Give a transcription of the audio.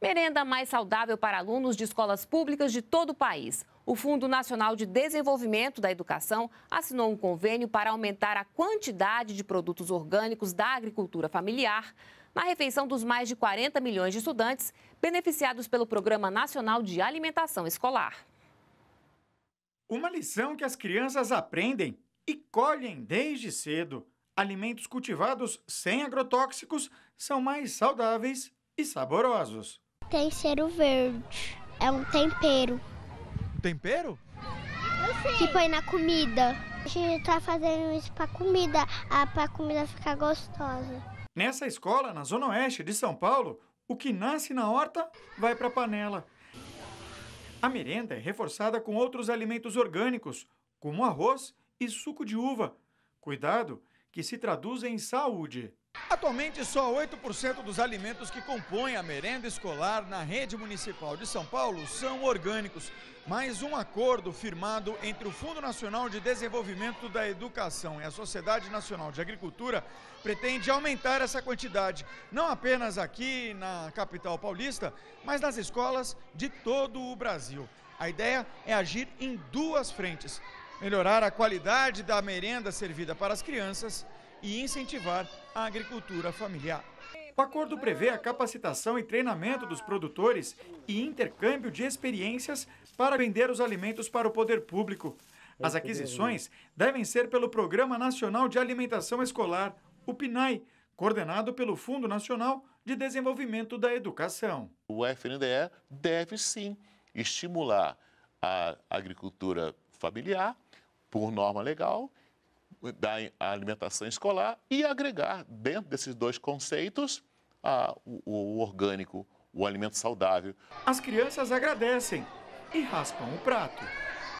Merenda mais saudável para alunos de escolas públicas de todo o país. O Fundo Nacional de Desenvolvimento da Educação assinou um convênio para aumentar a quantidade de produtos orgânicos da agricultura familiar na refeição dos mais de 40 milhões de estudantes beneficiados pelo Programa Nacional de Alimentação Escolar. Uma lição que as crianças aprendem e colhem desde cedo. Alimentos cultivados sem agrotóxicos são mais saudáveis e saborosos. Tem cheiro verde. É um tempero. Tempero? Que põe na comida. A gente tá fazendo isso pra comida, ah, pra comida ficar gostosa. Nessa escola, na Zona Oeste de São Paulo, o que nasce na horta vai pra panela. A merenda é reforçada com outros alimentos orgânicos, como arroz e suco de uva. Cuidado, que se traduz em saúde. Atualmente, só 8% dos alimentos que compõem a merenda escolar na rede municipal de São Paulo são orgânicos. Mas um acordo firmado entre o Fundo Nacional de Desenvolvimento da Educação e a Sociedade Nacional de Agricultura pretende aumentar essa quantidade, não apenas aqui na capital paulista, mas nas escolas de todo o Brasil. A ideia é agir em duas frentes: melhorar a qualidade da merenda servida para as crianças e incentivar a agricultura familiar. O acordo prevê a capacitação e treinamento dos produtores e intercâmbio de experiências para vender os alimentos para o poder público. As aquisições devem ser pelo Programa Nacional de Alimentação Escolar, o PNAE, coordenado pelo Fundo Nacional de Desenvolvimento da Educação. O FNDE deve sim estimular a agricultura familiar por norma legal da alimentação escolar e agregar dentro desses dois conceitos a, o, o orgânico, o alimento saudável. As crianças agradecem e raspam o prato.